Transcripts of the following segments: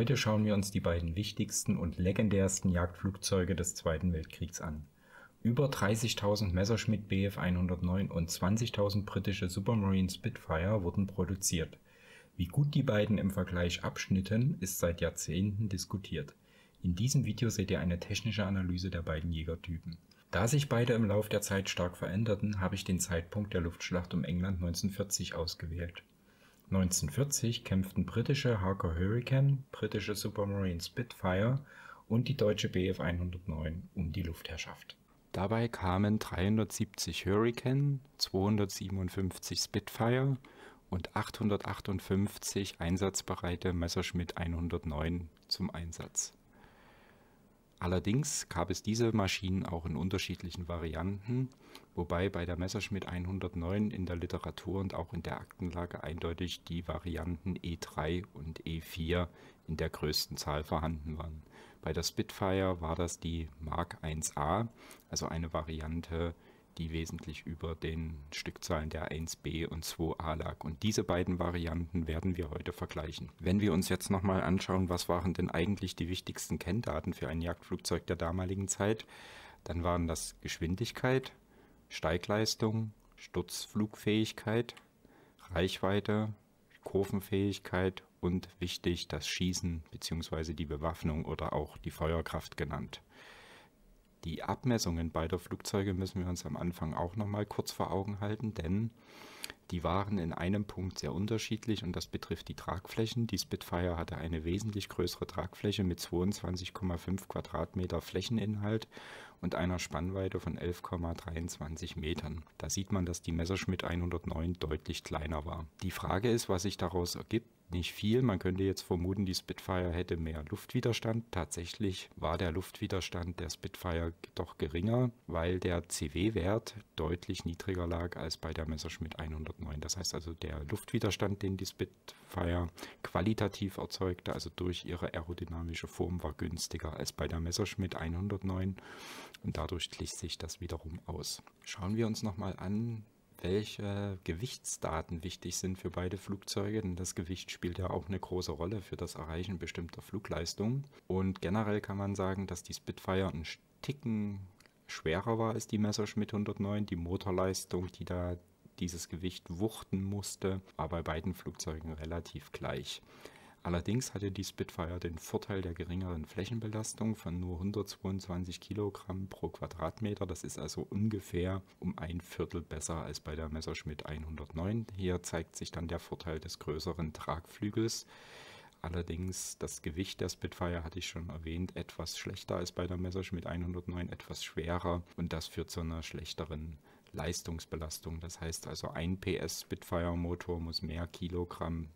Heute schauen wir uns die beiden wichtigsten und legendärsten Jagdflugzeuge des Zweiten Weltkriegs an. Über 30.000 Messerschmitt Bf 109 und 20.000 britische Supermarine Spitfire wurden produziert. Wie gut die beiden im Vergleich abschnitten, ist seit Jahrzehnten diskutiert. In diesem Video seht ihr eine technische Analyse der beiden Jägertypen. Da sich beide im Lauf der Zeit stark veränderten, habe ich den Zeitpunkt der Luftschlacht um England 1940 ausgewählt. 1940 kämpften britische Harker Hurricane, britische Supermarine Spitfire und die deutsche Bf 109 um die Luftherrschaft. Dabei kamen 370 Hurricane, 257 Spitfire und 858 einsatzbereite Messerschmitt 109 zum Einsatz. Allerdings gab es diese Maschinen auch in unterschiedlichen Varianten, wobei bei der Messerschmitt 109 in der Literatur und auch in der Aktenlage eindeutig die Varianten E3 und E4 in der größten Zahl vorhanden waren. Bei der Spitfire war das die Mark 1a, also eine Variante die wesentlich über den Stückzahlen der 1b und 2a lag. Und diese beiden Varianten werden wir heute vergleichen. Wenn wir uns jetzt nochmal anschauen, was waren denn eigentlich die wichtigsten Kenndaten für ein Jagdflugzeug der damaligen Zeit, dann waren das Geschwindigkeit, Steigleistung, Sturzflugfähigkeit, Reichweite, Kurvenfähigkeit und wichtig das Schießen bzw. die Bewaffnung oder auch die Feuerkraft genannt. Die Abmessungen beider Flugzeuge müssen wir uns am Anfang auch nochmal kurz vor Augen halten, denn die waren in einem Punkt sehr unterschiedlich und das betrifft die Tragflächen. Die Spitfire hatte eine wesentlich größere Tragfläche mit 22,5 Quadratmeter Flächeninhalt und einer Spannweite von 11,23 Metern. Da sieht man, dass die Messerschmitt 109 deutlich kleiner war. Die Frage ist, was sich daraus ergibt, nicht viel. Man könnte jetzt vermuten, die Spitfire hätte mehr Luftwiderstand. Tatsächlich war der Luftwiderstand der Spitfire doch geringer, weil der CW-Wert deutlich niedriger lag als bei der Messerschmitt 109. Das heißt also, der Luftwiderstand, den die Spitfire qualitativ erzeugte, also durch ihre aerodynamische Form, war günstiger als bei der Messerschmitt 109 und dadurch glich sich das wiederum aus. Schauen wir uns nochmal an, welche Gewichtsdaten wichtig sind für beide Flugzeuge, denn das Gewicht spielt ja auch eine große Rolle für das Erreichen bestimmter Flugleistungen. Und generell kann man sagen, dass die Spitfire ein Ticken schwerer war als die Messerschmitt 109, die Motorleistung, die da dieses Gewicht wuchten musste, war bei beiden Flugzeugen relativ gleich. Allerdings hatte die Spitfire den Vorteil der geringeren Flächenbelastung von nur 122 Kilogramm pro Quadratmeter. Das ist also ungefähr um ein Viertel besser als bei der Messerschmitt 109. Hier zeigt sich dann der Vorteil des größeren Tragflügels. Allerdings das Gewicht der Spitfire hatte ich schon erwähnt, etwas schlechter als bei der Messerschmitt 109, etwas schwerer und das führt zu einer schlechteren Leistungsbelastung. Das heißt also ein PS Spitfire Motor muss mehr Kilogramm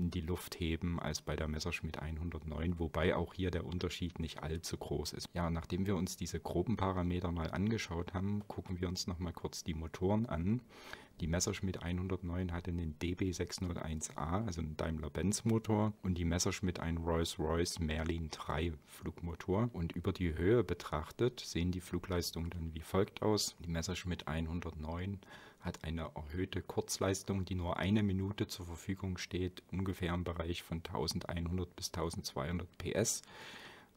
in die Luft heben als bei der Messerschmitt 109, wobei auch hier der Unterschied nicht allzu groß ist. Ja, nachdem wir uns diese groben Parameter mal angeschaut haben, gucken wir uns nochmal kurz die Motoren an. Die Messerschmitt 109 hatte einen DB601A, also einen Daimler-Benz Motor und die Messerschmitt einen Rolls-Royce Merlin 3 Flugmotor. Und über die Höhe betrachtet sehen die Flugleistungen dann wie folgt aus. Die Messerschmitt 109 hat eine erhöhte Kurzleistung, die nur eine Minute zur Verfügung steht, ungefähr im Bereich von 1100 bis 1200 PS.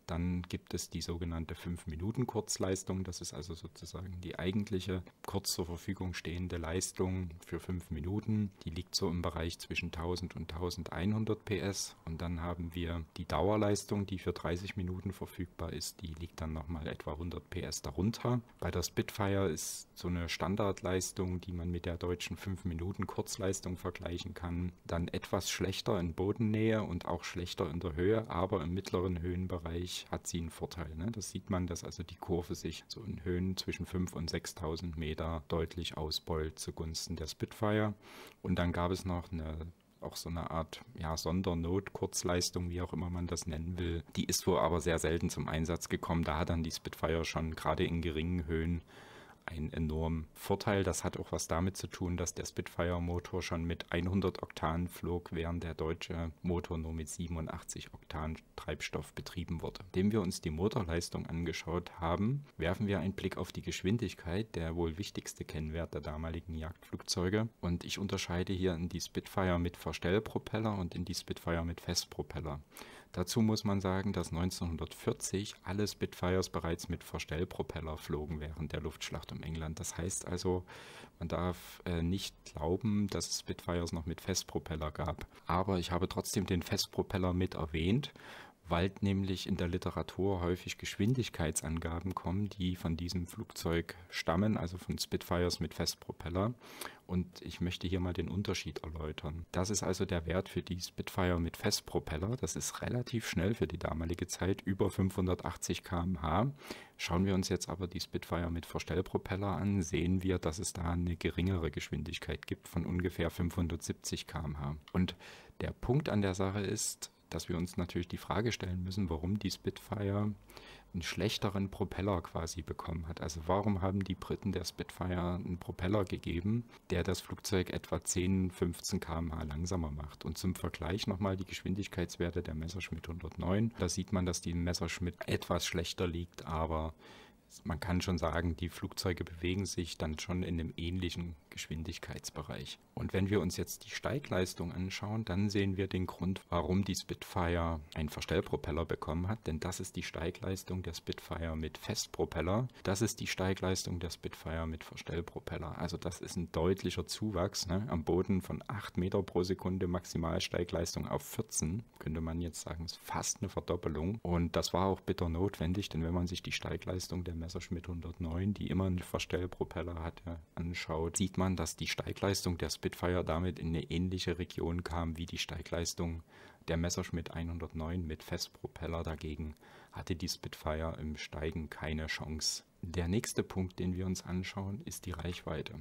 Dann gibt es die sogenannte 5-Minuten-Kurzleistung. Das ist also sozusagen die eigentliche kurz zur Verfügung stehende Leistung für 5 Minuten. Die liegt so im Bereich zwischen 1000 und 1100 PS. Und dann haben wir die Dauerleistung, die für 30 Minuten verfügbar ist. Die liegt dann nochmal etwa 100 PS darunter. Bei der Spitfire ist so eine Standardleistung, die man mit der deutschen 5-Minuten-Kurzleistung vergleichen kann, dann etwas schlechter in Bodennähe und auch schlechter in der Höhe, aber im mittleren Höhenbereich sich, hat sie einen Vorteil. Ne? Das sieht man, dass also die Kurve sich so in Höhen zwischen 5.000 und 6.000 Meter deutlich ausbeult zugunsten der Spitfire. Und dann gab es noch eine auch so eine Art ja, Sondernot, Kurzleistung, wie auch immer man das nennen will. Die ist wohl aber sehr selten zum Einsatz gekommen. Da hat dann die Spitfire schon gerade in geringen Höhen einen enormen Vorteil. Das hat auch was damit zu tun, dass der Spitfire-Motor schon mit 100 Oktan flog, während der deutsche Motor nur mit 87 Oktan Treibstoff betrieben wurde. Indem wir uns die Motorleistung angeschaut haben, werfen wir einen Blick auf die Geschwindigkeit, der wohl wichtigste Kennwert der damaligen Jagdflugzeuge. Und ich unterscheide hier in die Spitfire mit Verstellpropeller und in die Spitfire mit Festpropeller. Dazu muss man sagen, dass 1940 alle Spitfires bereits mit Verstellpropeller flogen während der Luftschlacht um England. Das heißt also, man darf äh, nicht glauben, dass es Spitfires noch mit Festpropeller gab. Aber ich habe trotzdem den Festpropeller mit erwähnt, weil nämlich in der Literatur häufig Geschwindigkeitsangaben kommen, die von diesem Flugzeug stammen, also von Spitfires mit Festpropeller. Und ich möchte hier mal den Unterschied erläutern. Das ist also der Wert für die Spitfire mit Festpropeller. Das ist relativ schnell für die damalige Zeit, über 580 km/h. Schauen wir uns jetzt aber die Spitfire mit Verstellpropeller an, sehen wir, dass es da eine geringere Geschwindigkeit gibt von ungefähr 570 km/h. Und der Punkt an der Sache ist, dass wir uns natürlich die Frage stellen müssen, warum die Spitfire einen schlechteren Propeller quasi bekommen hat. Also warum haben die Briten der Spitfire einen Propeller gegeben, der das Flugzeug etwa 10, 15 km/h langsamer macht. Und zum Vergleich nochmal die Geschwindigkeitswerte der Messerschmitt 109. Da sieht man, dass die Messerschmitt etwas schlechter liegt, aber man kann schon sagen, die Flugzeuge bewegen sich dann schon in einem ähnlichen Geschwindigkeitsbereich. Und wenn wir uns jetzt die Steigleistung anschauen, dann sehen wir den Grund, warum die Spitfire einen Verstellpropeller bekommen hat, denn das ist die Steigleistung der Spitfire mit Festpropeller, das ist die Steigleistung der Spitfire mit Verstellpropeller. Also das ist ein deutlicher Zuwachs, ne? am Boden von 8 Meter pro Sekunde Maximalsteigleistung auf 14, könnte man jetzt sagen, ist fast eine Verdoppelung und das war auch bitter notwendig, denn wenn man sich die Steigleistung der Messerschmitt 109, die immer einen Verstellpropeller hat, anschaut, sieht man, dass die Steigleistung der Spitfire damit in eine ähnliche Region kam wie die Steigleistung der Messerschmitt 109 mit Festpropeller dagegen hatte die Spitfire im Steigen keine Chance. Der nächste Punkt, den wir uns anschauen, ist die Reichweite.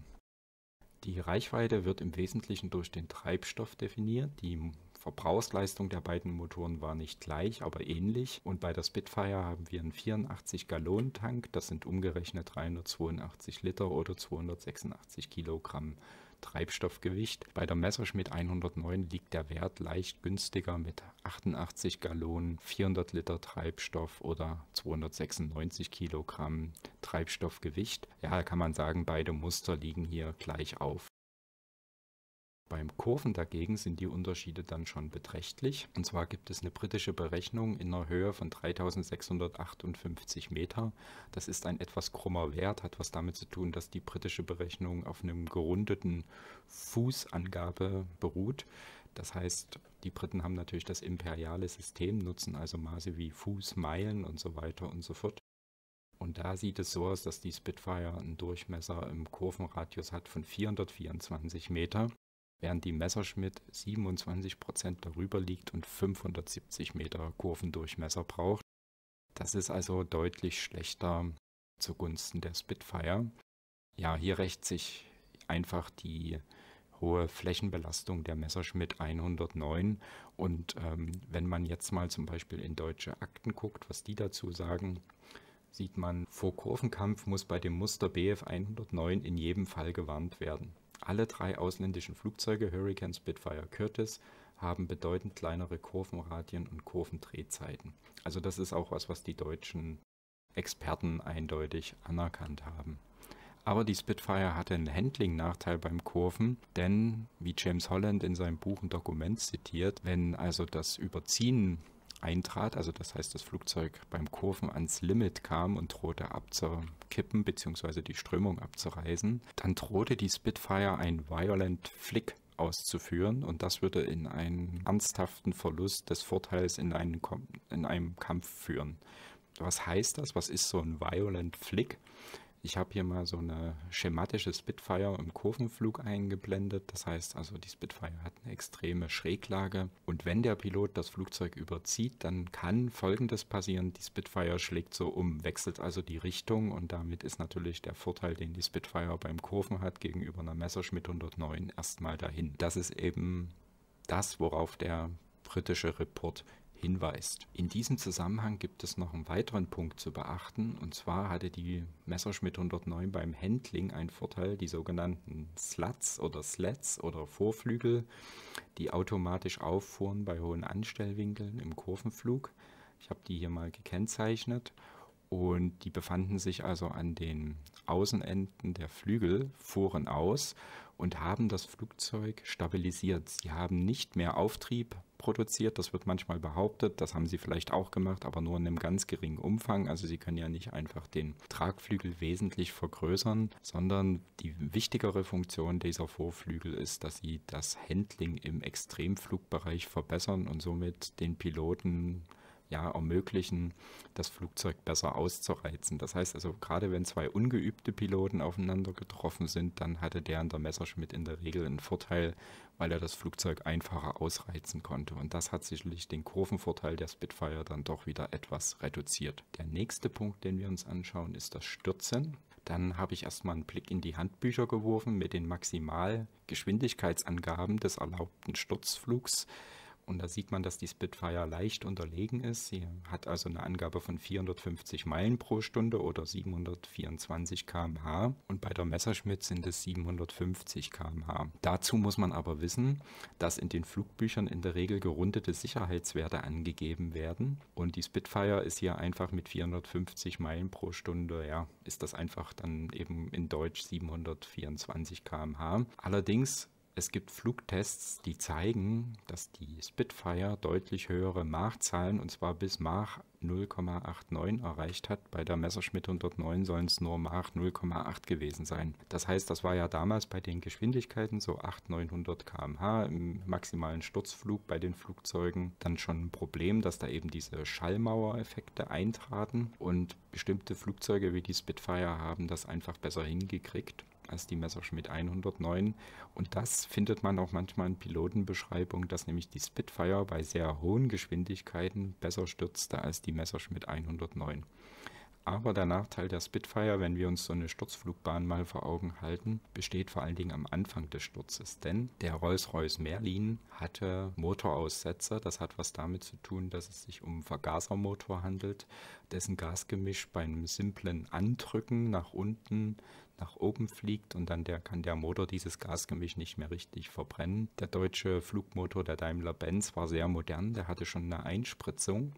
Die Reichweite wird im Wesentlichen durch den Treibstoff definiert. Die Verbrauchsleistung der beiden Motoren war nicht gleich, aber ähnlich. Und bei der Spitfire haben wir einen 84 gallonen tank Das sind umgerechnet 382 Liter oder 286 Kilogramm. Treibstoffgewicht. Bei der Messerschmitt 109 liegt der Wert leicht günstiger mit 88 Gallonen, 400 Liter Treibstoff oder 296 Kilogramm Treibstoffgewicht. Ja, da kann man sagen, beide Muster liegen hier gleich auf. Beim Kurven dagegen sind die Unterschiede dann schon beträchtlich. Und zwar gibt es eine britische Berechnung in einer Höhe von 3658 Meter. Das ist ein etwas krummer Wert, hat was damit zu tun, dass die britische Berechnung auf einem gerundeten Fußangabe beruht. Das heißt, die Briten haben natürlich das imperiale System, nutzen also Maße wie Fuß, Meilen und so weiter und so fort. Und da sieht es so aus, dass die Spitfire einen Durchmesser im Kurvenradius hat von 424 Meter während die Messerschmitt 27% Prozent darüber liegt und 570 Meter Kurvendurchmesser braucht. Das ist also deutlich schlechter zugunsten der Spitfire. Ja, hier rächt sich einfach die hohe Flächenbelastung der Messerschmitt 109. Und ähm, wenn man jetzt mal zum Beispiel in deutsche Akten guckt, was die dazu sagen, sieht man, vor Kurvenkampf muss bei dem Muster BF 109 in jedem Fall gewarnt werden. Alle drei ausländischen Flugzeuge Hurricane Spitfire Curtis, haben bedeutend kleinere Kurvenradien und Kurvendrehzeiten. Also das ist auch was, was die deutschen Experten eindeutig anerkannt haben. Aber die Spitfire hatte einen Handling-Nachteil beim Kurven, denn, wie James Holland in seinem Buch ein Dokument zitiert, wenn also das Überziehen eintrat, also das heißt, das Flugzeug beim Kurven ans Limit kam und drohte abzukippen bzw. die Strömung abzureißen, dann drohte die Spitfire ein Violent Flick auszuführen und das würde in einen ernsthaften Verlust des Vorteils in, einen, in einem Kampf führen. Was heißt das? Was ist so ein Violent Flick? Ich habe hier mal so eine schematische Spitfire im Kurvenflug eingeblendet. Das heißt also, die Spitfire hat eine extreme Schräglage. Und wenn der Pilot das Flugzeug überzieht, dann kann Folgendes passieren. Die Spitfire schlägt so um, wechselt also die Richtung. Und damit ist natürlich der Vorteil, den die Spitfire beim Kurven hat, gegenüber einer Messerschmitt 109 erstmal dahin. Das ist eben das, worauf der britische Report hinweist. In diesem Zusammenhang gibt es noch einen weiteren Punkt zu beachten, und zwar hatte die Messerschmitt 109 beim Handling einen Vorteil, die sogenannten Slats oder Slats oder Vorflügel, die automatisch auffuhren bei hohen Anstellwinkeln im Kurvenflug. Ich habe die hier mal gekennzeichnet und die befanden sich also an den Außenenden der Flügel, fuhren aus und haben das Flugzeug stabilisiert. Sie haben nicht mehr Auftrieb produziert, das wird manchmal behauptet, das haben sie vielleicht auch gemacht, aber nur in einem ganz geringen Umfang. Also sie können ja nicht einfach den Tragflügel wesentlich vergrößern, sondern die wichtigere Funktion dieser Vorflügel ist, dass sie das Handling im Extremflugbereich verbessern und somit den Piloten ja, ermöglichen, das Flugzeug besser auszureizen. Das heißt also, gerade wenn zwei ungeübte Piloten aufeinander getroffen sind, dann hatte der in der Messerschmitt in der Regel einen Vorteil, weil er das Flugzeug einfacher ausreizen konnte. Und das hat sicherlich den Kurvenvorteil der Spitfire dann doch wieder etwas reduziert. Der nächste Punkt, den wir uns anschauen, ist das Stürzen. Dann habe ich erstmal einen Blick in die Handbücher geworfen mit den Maximalgeschwindigkeitsangaben des erlaubten Sturzflugs. Und da sieht man, dass die Spitfire leicht unterlegen ist. Sie hat also eine Angabe von 450 Meilen pro Stunde oder 724 km/h. Und bei der Messerschmitt sind es 750 km/h. Dazu muss man aber wissen, dass in den Flugbüchern in der Regel gerundete Sicherheitswerte angegeben werden. Und die Spitfire ist hier einfach mit 450 Meilen pro Stunde, ja, ist das einfach dann eben in Deutsch 724 km/h. Allerdings es gibt Flugtests, die zeigen, dass die Spitfire deutlich höhere Machzahlen, und zwar bis Mach 0,89 erreicht hat. Bei der Messerschmitt 109 sollen es nur Mach 0,8 gewesen sein. Das heißt, das war ja damals bei den Geschwindigkeiten so 800-900 km/h im maximalen Sturzflug bei den Flugzeugen dann schon ein Problem, dass da eben diese Schallmauereffekte eintraten und bestimmte Flugzeuge wie die Spitfire haben das einfach besser hingekriegt als die Messerschmitt 109. Und das findet man auch manchmal in Pilotenbeschreibungen, dass nämlich die Spitfire bei sehr hohen Geschwindigkeiten besser stürzte als die die Messerschmitt 109. Aber der Nachteil der Spitfire, wenn wir uns so eine Sturzflugbahn mal vor Augen halten, besteht vor allen Dingen am Anfang des Sturzes. Denn der Rolls-Royce Merlin hatte Motoraussetzer. Das hat was damit zu tun, dass es sich um Vergasermotor handelt, dessen Gasgemisch bei einem simplen Andrücken nach unten nach oben fliegt und dann der, kann der Motor dieses Gasgemisch nicht mehr richtig verbrennen. Der deutsche Flugmotor der Daimler-Benz war sehr modern, der hatte schon eine Einspritzung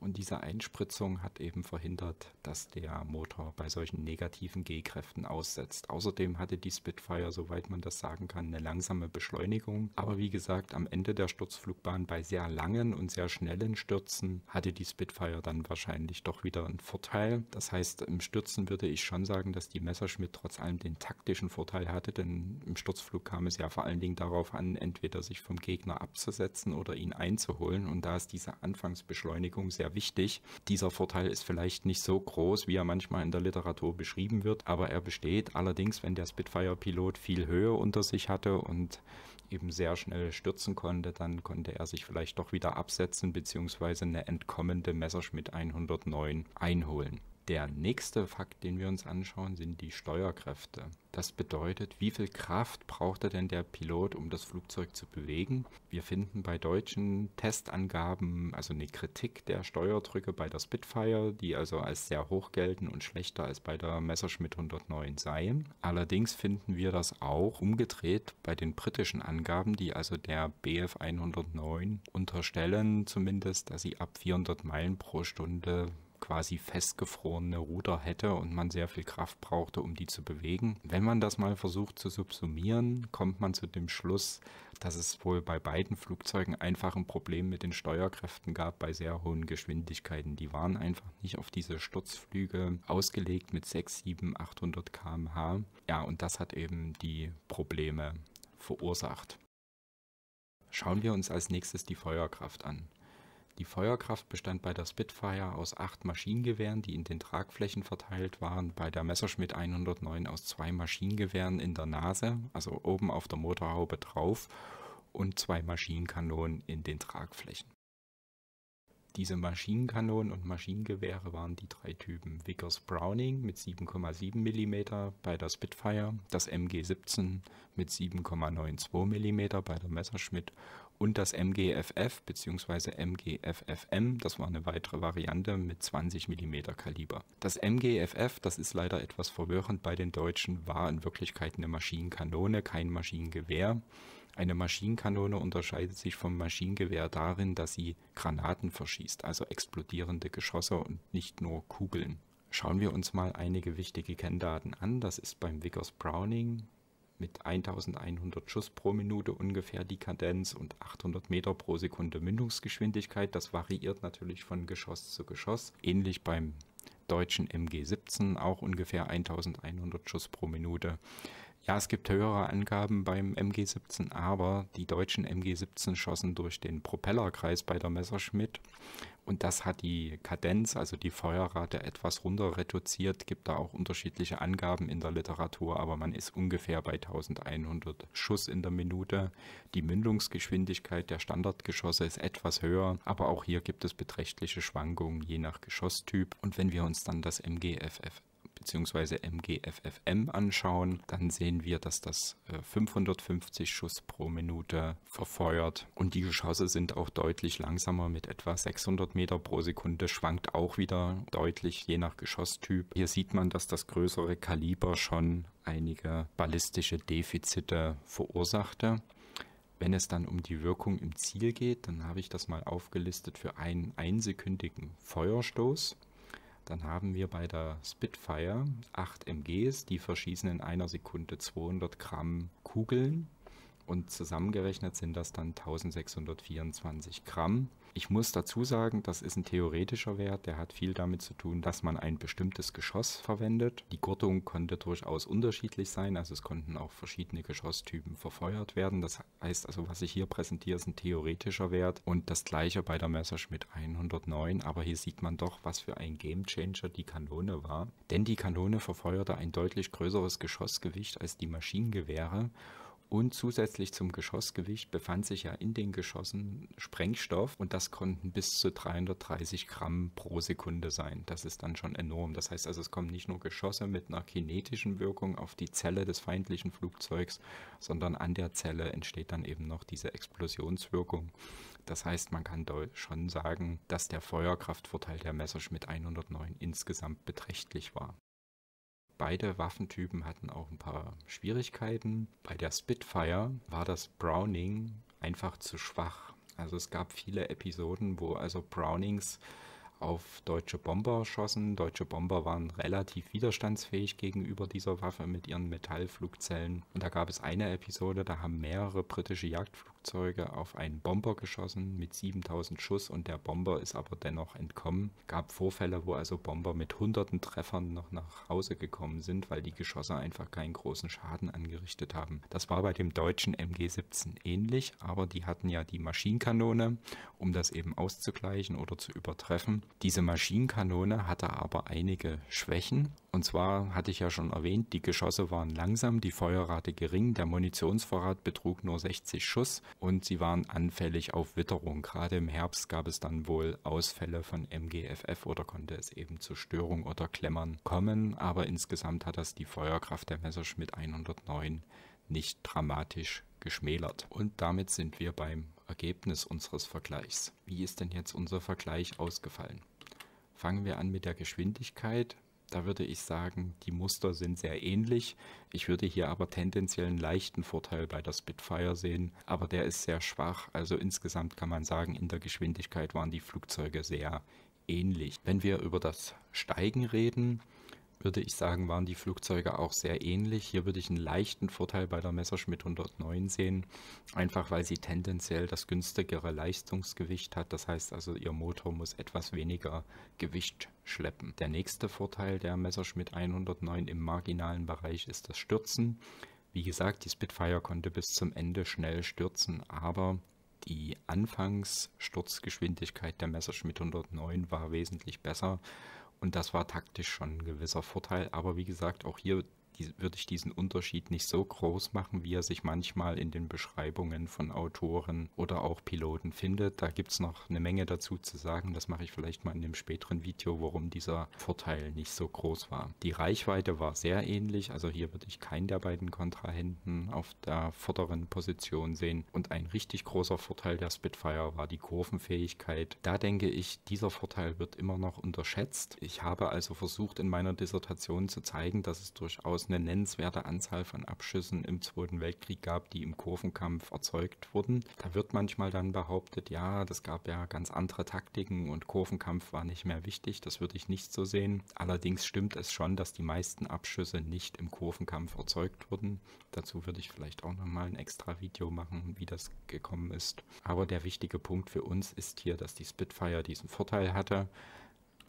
und diese Einspritzung hat eben verhindert, dass der Motor bei solchen negativen G-Kräften aussetzt. Außerdem hatte die Spitfire, soweit man das sagen kann, eine langsame Beschleunigung. Aber wie gesagt, am Ende der Sturzflugbahn bei sehr langen und sehr schnellen Stürzen hatte die Spitfire dann wahrscheinlich doch wieder einen Vorteil. Das heißt, im Stürzen würde ich schon sagen, dass die Messerschmitt trotz allem den taktischen Vorteil hatte, denn im Sturzflug kam es ja vor allen Dingen darauf an, entweder sich vom Gegner abzusetzen oder ihn einzuholen. Und da ist diese Anfangsbeschleunigung sehr sehr wichtig. Dieser Vorteil ist vielleicht nicht so groß, wie er manchmal in der Literatur beschrieben wird, aber er besteht. Allerdings, wenn der Spitfire-Pilot viel Höhe unter sich hatte und eben sehr schnell stürzen konnte, dann konnte er sich vielleicht doch wieder absetzen bzw. eine entkommende Messerschmitt 109 einholen. Der nächste Fakt, den wir uns anschauen, sind die Steuerkräfte. Das bedeutet, wie viel Kraft brauchte denn der Pilot, um das Flugzeug zu bewegen? Wir finden bei deutschen Testangaben also eine Kritik der Steuerdrücke bei der Spitfire, die also als sehr hoch gelten und schlechter als bei der Messerschmitt 109 seien. Allerdings finden wir das auch umgedreht bei den britischen Angaben, die also der Bf 109 unterstellen, zumindest, dass sie ab 400 Meilen pro Stunde quasi festgefrorene Ruder hätte und man sehr viel Kraft brauchte, um die zu bewegen. Wenn man das mal versucht zu subsumieren, kommt man zu dem Schluss, dass es wohl bei beiden Flugzeugen einfach ein Problem mit den Steuerkräften gab bei sehr hohen Geschwindigkeiten. Die waren einfach nicht auf diese Sturzflüge ausgelegt mit 6, 7, 800 km/h. Ja, und das hat eben die Probleme verursacht. Schauen wir uns als nächstes die Feuerkraft an. Die Feuerkraft bestand bei der Spitfire aus acht Maschinengewehren, die in den Tragflächen verteilt waren, bei der Messerschmitt 109 aus zwei Maschinengewehren in der Nase, also oben auf der Motorhaube drauf, und zwei Maschinenkanonen in den Tragflächen. Diese Maschinenkanonen und Maschinengewehre waren die drei Typen Vickers Browning mit 7,7 mm bei der Spitfire, das MG-17 mit 7,92 mm bei der Messerschmitt und das MGFF bzw. MGFFM, das war eine weitere Variante mit 20 mm Kaliber. Das MGFF, das ist leider etwas verwirrend bei den Deutschen, war in Wirklichkeit eine Maschinenkanone, kein Maschinengewehr. Eine Maschinenkanone unterscheidet sich vom Maschinengewehr darin, dass sie Granaten verschießt, also explodierende Geschosse und nicht nur Kugeln. Schauen wir uns mal einige wichtige Kenndaten an. Das ist beim Vickers Browning mit 1100 Schuss pro Minute ungefähr die Kadenz und 800 Meter pro Sekunde Mündungsgeschwindigkeit. Das variiert natürlich von Geschoss zu Geschoss. Ähnlich beim deutschen MG17 auch ungefähr 1100 Schuss pro Minute. Ja, es gibt höhere Angaben beim MG17, aber die deutschen MG17 schossen durch den Propellerkreis bei der Messerschmitt und das hat die Kadenz, also die Feuerrate, etwas runter reduziert. Gibt da auch unterschiedliche Angaben in der Literatur, aber man ist ungefähr bei 1100 Schuss in der Minute. Die Mündungsgeschwindigkeit der Standardgeschosse ist etwas höher, aber auch hier gibt es beträchtliche Schwankungen je nach Geschosstyp. Und wenn wir uns dann das MGFF bzw. MGFFM anschauen, dann sehen wir, dass das 550 äh, Schuss pro Minute verfeuert und die Geschosse sind auch deutlich langsamer mit etwa 600 Meter pro Sekunde, schwankt auch wieder deutlich je nach Geschosstyp. Hier sieht man, dass das größere Kaliber schon einige ballistische Defizite verursachte. Wenn es dann um die Wirkung im Ziel geht, dann habe ich das mal aufgelistet für einen einsekündigen Feuerstoß. Dann haben wir bei der Spitfire 8 MGs, die verschießen in einer Sekunde 200 Gramm Kugeln und zusammengerechnet sind das dann 1624 Gramm ich muss dazu sagen, das ist ein theoretischer Wert, der hat viel damit zu tun, dass man ein bestimmtes Geschoss verwendet. Die Gurtung konnte durchaus unterschiedlich sein, also es konnten auch verschiedene Geschosstypen verfeuert werden. Das heißt also, was ich hier präsentiere, ist ein theoretischer Wert und das gleiche bei der Messerschmitt 109, aber hier sieht man doch, was für ein Gamechanger die Kanone war. Denn die Kanone verfeuerte ein deutlich größeres Geschossgewicht als die Maschinengewehre und zusätzlich zum Geschossgewicht befand sich ja in den Geschossen Sprengstoff und das konnten bis zu 330 Gramm pro Sekunde sein. Das ist dann schon enorm. Das heißt also, es kommen nicht nur Geschosse mit einer kinetischen Wirkung auf die Zelle des feindlichen Flugzeugs, sondern an der Zelle entsteht dann eben noch diese Explosionswirkung. Das heißt, man kann schon sagen, dass der Feuerkraftvorteil der Messerschmitt 109 insgesamt beträchtlich war. Beide Waffentypen hatten auch ein paar Schwierigkeiten. Bei der Spitfire war das Browning einfach zu schwach. Also es gab viele Episoden, wo also Brownings auf deutsche Bomber schossen. Deutsche Bomber waren relativ widerstandsfähig gegenüber dieser Waffe mit ihren Metallflugzellen. Und da gab es eine Episode, da haben mehrere britische Jagdflugzeuge Flugzeuge auf einen Bomber geschossen mit 7000 Schuss und der Bomber ist aber dennoch entkommen. Gab Vorfälle, wo also Bomber mit hunderten Treffern noch nach Hause gekommen sind, weil die Geschosse einfach keinen großen Schaden angerichtet haben. Das war bei dem deutschen MG-17 ähnlich, aber die hatten ja die Maschinenkanone, um das eben auszugleichen oder zu übertreffen. Diese Maschinenkanone hatte aber einige Schwächen und zwar hatte ich ja schon erwähnt, die Geschosse waren langsam, die Feuerrate gering, der Munitionsvorrat betrug nur 60 Schuss und sie waren anfällig auf Witterung. Gerade im Herbst gab es dann wohl Ausfälle von MGFF oder konnte es eben zu Störung oder Klemmern kommen, aber insgesamt hat das die Feuerkraft der Messerschmitt 109 nicht dramatisch geschmälert. Und damit sind wir beim Ergebnis unseres Vergleichs. Wie ist denn jetzt unser Vergleich ausgefallen? Fangen wir an mit der Geschwindigkeit. Da würde ich sagen, die Muster sind sehr ähnlich. Ich würde hier aber tendenziell einen leichten Vorteil bei der Spitfire sehen, aber der ist sehr schwach. Also insgesamt kann man sagen, in der Geschwindigkeit waren die Flugzeuge sehr ähnlich. Wenn wir über das Steigen reden, würde ich sagen, waren die Flugzeuge auch sehr ähnlich. Hier würde ich einen leichten Vorteil bei der Messerschmitt 109 sehen, einfach weil sie tendenziell das günstigere Leistungsgewicht hat. Das heißt also, ihr Motor muss etwas weniger Gewicht schleppen. Der nächste Vorteil der Messerschmitt 109 im marginalen Bereich ist das Stürzen. Wie gesagt, die Spitfire konnte bis zum Ende schnell stürzen, aber die Anfangssturzgeschwindigkeit der Messerschmitt 109 war wesentlich besser und das war taktisch schon ein gewisser Vorteil. Aber wie gesagt, auch hier würde ich diesen Unterschied nicht so groß machen, wie er sich manchmal in den Beschreibungen von Autoren oder auch Piloten findet. Da gibt es noch eine Menge dazu zu sagen. Das mache ich vielleicht mal in dem späteren Video, warum dieser Vorteil nicht so groß war. Die Reichweite war sehr ähnlich. Also hier würde ich keinen der beiden Kontrahenten auf der vorderen Position sehen. Und ein richtig großer Vorteil der Spitfire war die Kurvenfähigkeit. Da denke ich, dieser Vorteil wird immer noch unterschätzt. Ich habe also versucht, in meiner Dissertation zu zeigen, dass es durchaus eine nennenswerte Anzahl von Abschüssen im Zweiten Weltkrieg gab, die im Kurvenkampf erzeugt wurden. Da wird manchmal dann behauptet, ja, das gab ja ganz andere Taktiken und Kurvenkampf war nicht mehr wichtig. Das würde ich nicht so sehen. Allerdings stimmt es schon, dass die meisten Abschüsse nicht im Kurvenkampf erzeugt wurden. Dazu würde ich vielleicht auch nochmal ein extra Video machen, wie das gekommen ist. Aber der wichtige Punkt für uns ist hier, dass die Spitfire diesen Vorteil hatte,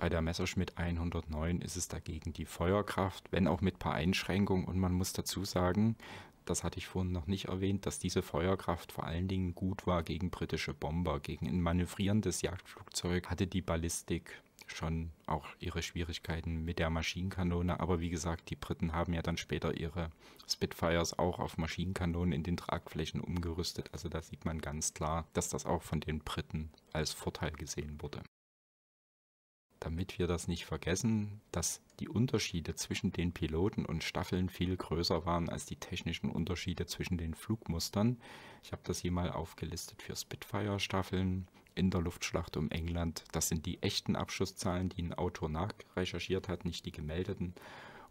bei der Messerschmitt 109 ist es dagegen die Feuerkraft, wenn auch mit ein paar Einschränkungen. Und man muss dazu sagen, das hatte ich vorhin noch nicht erwähnt, dass diese Feuerkraft vor allen Dingen gut war gegen britische Bomber. Gegen ein manövrierendes Jagdflugzeug hatte die Ballistik schon auch ihre Schwierigkeiten mit der Maschinenkanone. Aber wie gesagt, die Briten haben ja dann später ihre Spitfires auch auf Maschinenkanonen in den Tragflächen umgerüstet. Also da sieht man ganz klar, dass das auch von den Briten als Vorteil gesehen wurde damit wir das nicht vergessen, dass die Unterschiede zwischen den Piloten und Staffeln viel größer waren als die technischen Unterschiede zwischen den Flugmustern. Ich habe das hier mal aufgelistet für Spitfire-Staffeln in der Luftschlacht um England. Das sind die echten Abschusszahlen, die ein Autor nachrecherchiert hat, nicht die gemeldeten.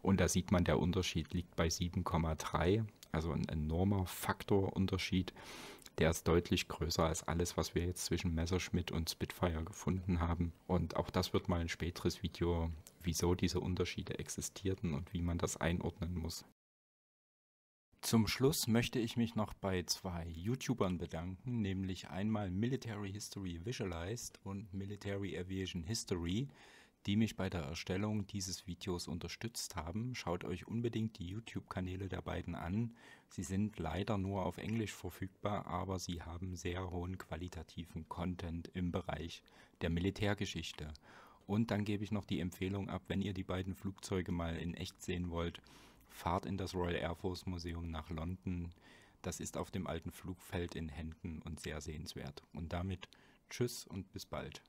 Und da sieht man, der Unterschied liegt bei 7,3, also ein enormer Faktorunterschied. Der ist deutlich größer als alles, was wir jetzt zwischen Messerschmitt und Spitfire gefunden haben. Und auch das wird mal ein späteres Video, wieso diese Unterschiede existierten und wie man das einordnen muss. Zum Schluss möchte ich mich noch bei zwei YouTubern bedanken, nämlich einmal Military History Visualized und Military Aviation History die mich bei der Erstellung dieses Videos unterstützt haben. Schaut euch unbedingt die YouTube-Kanäle der beiden an. Sie sind leider nur auf Englisch verfügbar, aber sie haben sehr hohen qualitativen Content im Bereich der Militärgeschichte. Und dann gebe ich noch die Empfehlung ab, wenn ihr die beiden Flugzeuge mal in echt sehen wollt, fahrt in das Royal Air Force Museum nach London. Das ist auf dem alten Flugfeld in Händen und sehr sehenswert. Und damit tschüss und bis bald.